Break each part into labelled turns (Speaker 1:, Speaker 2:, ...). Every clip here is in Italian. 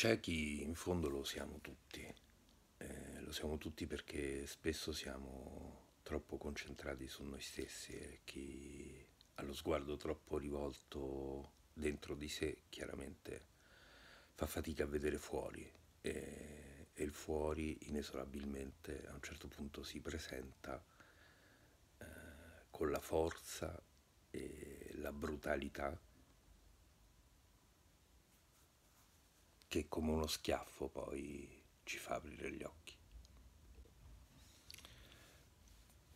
Speaker 1: ciechi in fondo lo siamo tutti, eh, lo siamo tutti perché spesso siamo troppo concentrati su noi stessi e chi ha lo sguardo troppo rivolto dentro di sé chiaramente fa fatica a vedere fuori e, e il fuori inesorabilmente a un certo punto si presenta eh, con la forza e la brutalità che come uno schiaffo poi ci fa aprire gli occhi.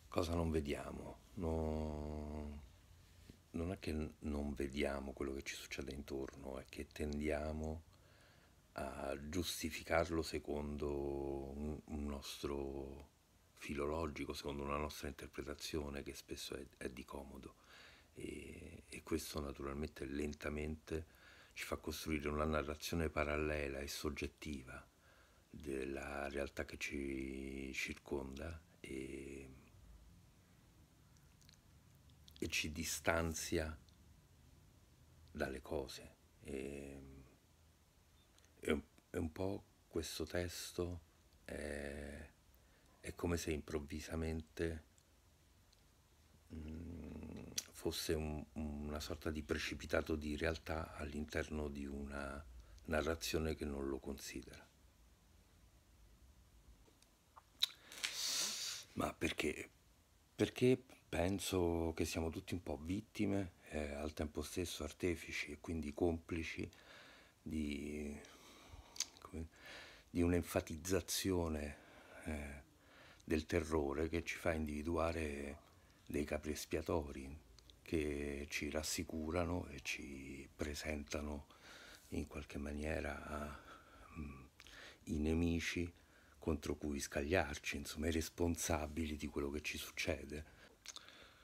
Speaker 1: Cosa non vediamo? No, non è che non vediamo quello che ci succede intorno, è che tendiamo a giustificarlo secondo un, un nostro filologico, secondo una nostra interpretazione che spesso è, è di comodo e, e questo naturalmente lentamente ci fa costruire una narrazione parallela e soggettiva della realtà che ci circonda e, e ci distanzia dalle cose. E, e, un, e, un, po' questo testo è, è come se improvvisamente... Mm, fosse un, una sorta di precipitato di realtà all'interno di una narrazione che non lo considera. Ma perché? Perché penso che siamo tutti un po' vittime, eh, al tempo stesso artefici e quindi complici di, come, di un'enfatizzazione eh, del terrore che ci fa individuare dei capri espiatori, che ci rassicurano e ci presentano in qualche maniera mh, mm, i nemici contro cui scagliarci, insomma i responsabili di quello che ci succede.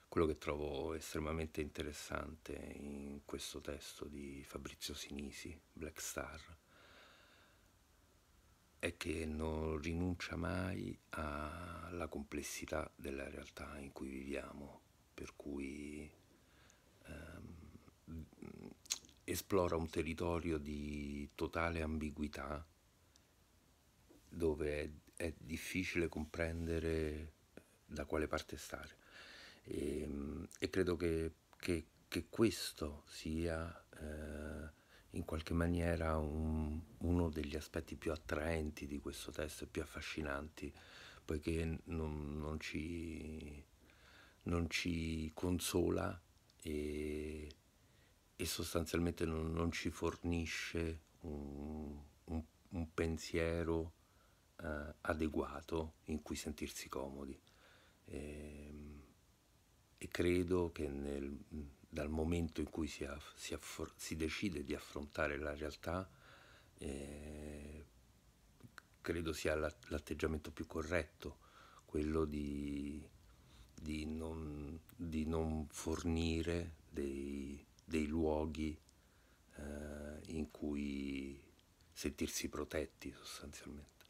Speaker 1: Quello che trovo estremamente interessante in questo testo di Fabrizio Sinisi, Black Star, è che non rinuncia mai alla complessità della realtà in cui viviamo, per cui esplora un territorio di totale ambiguità dove è, è difficile comprendere eh, da quale parte stare. E, ehm, e credo che, che, che, questo sia eh, in qualche maniera un, uno degli aspetti più attraenti di questo testo e più affascinanti, poiché non, non, ci, non ci consola e e sostanzialmente non, non ci fornisce un, un, un pensiero eh, adeguato in cui sentirsi comodi. E, ehm, e credo che nel, dal momento in cui si, aff, si, affor, si, decide di affrontare la realtà, eh, credo sia la, l'atteggiamento più corretto, quello di, di, non, di non fornire dei dei luoghi eh, in cui sentirsi protetti sostanzialmente.